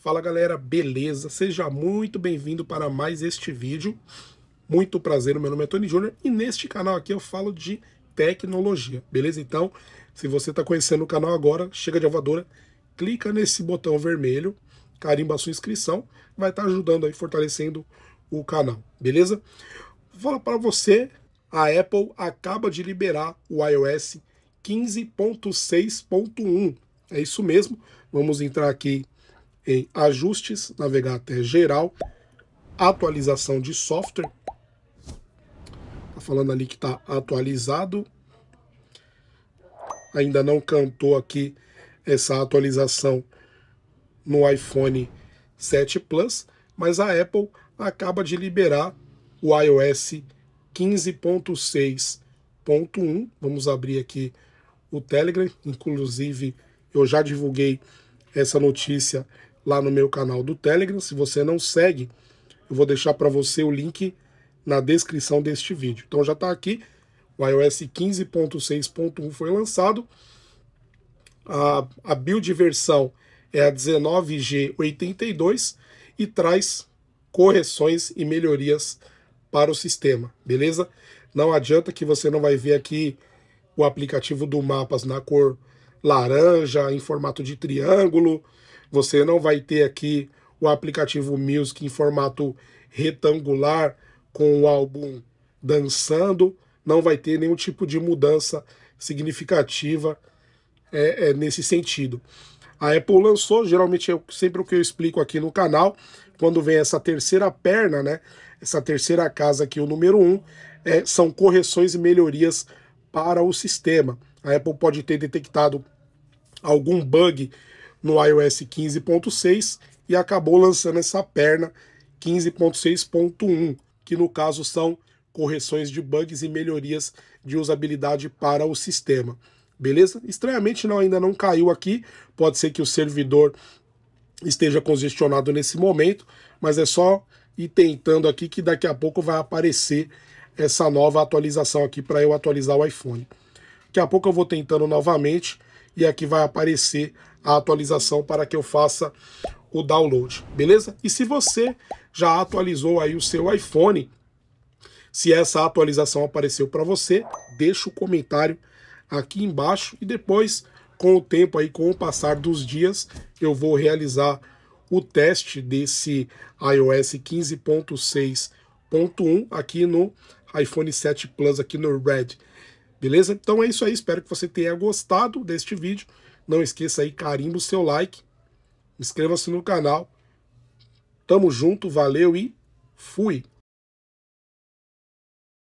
Fala galera, beleza? Seja muito bem-vindo para mais este vídeo. Muito prazer, meu nome é Tony Júnior e neste canal aqui eu falo de tecnologia, beleza? Então, se você está conhecendo o canal agora, chega de avadora, clica nesse botão vermelho, carimba a sua inscrição, vai estar tá ajudando aí, fortalecendo o canal, beleza? Vou falar para você, a Apple acaba de liberar o iOS 15.6.1, é isso mesmo, vamos entrar aqui em ajustes, navegar até geral, atualização de software. Tá falando ali que tá atualizado. Ainda não cantou aqui essa atualização no iPhone 7 Plus, mas a Apple acaba de liberar o iOS 15.6.1. Vamos abrir aqui o Telegram, inclusive eu já divulguei essa notícia lá no meu canal do Telegram. Se você não segue, eu vou deixar para você o link na descrição deste vídeo. Então já está aqui, o iOS 15.6.1 foi lançado. A, a build versão é a 19G82 e traz correções e melhorias para o sistema, beleza? Não adianta que você não vai ver aqui o aplicativo do Mapas na cor laranja, em formato de triângulo, você não vai ter aqui o aplicativo Music em formato retangular com o álbum dançando, não vai ter nenhum tipo de mudança significativa é, é, nesse sentido. A Apple lançou, geralmente é sempre o que eu explico aqui no canal, quando vem essa terceira perna, né? Essa terceira casa aqui, o número 1, um, é, são correções e melhorias para o sistema. A Apple pode ter detectado algum bug no iOS 15.6 e acabou lançando essa perna 15.6.1, que no caso são correções de bugs e melhorias de usabilidade para o sistema. Beleza? Estranhamente não ainda não caiu aqui, pode ser que o servidor esteja congestionado nesse momento, mas é só ir tentando aqui que daqui a pouco vai aparecer essa nova atualização aqui para eu atualizar o iPhone. Daqui a pouco eu vou tentando novamente e aqui vai aparecer a atualização para que eu faça o download, beleza? E se você já atualizou aí o seu iPhone, se essa atualização apareceu para você, deixa o comentário aqui embaixo e depois, com o tempo aí, com o passar dos dias, eu vou realizar o teste desse iOS 15.6.1 aqui no iPhone 7 Plus, aqui no Red. Beleza? Então é isso aí, espero que você tenha gostado deste vídeo. Não esqueça aí, carimba o seu like, inscreva-se no canal. Tamo junto, valeu e fui!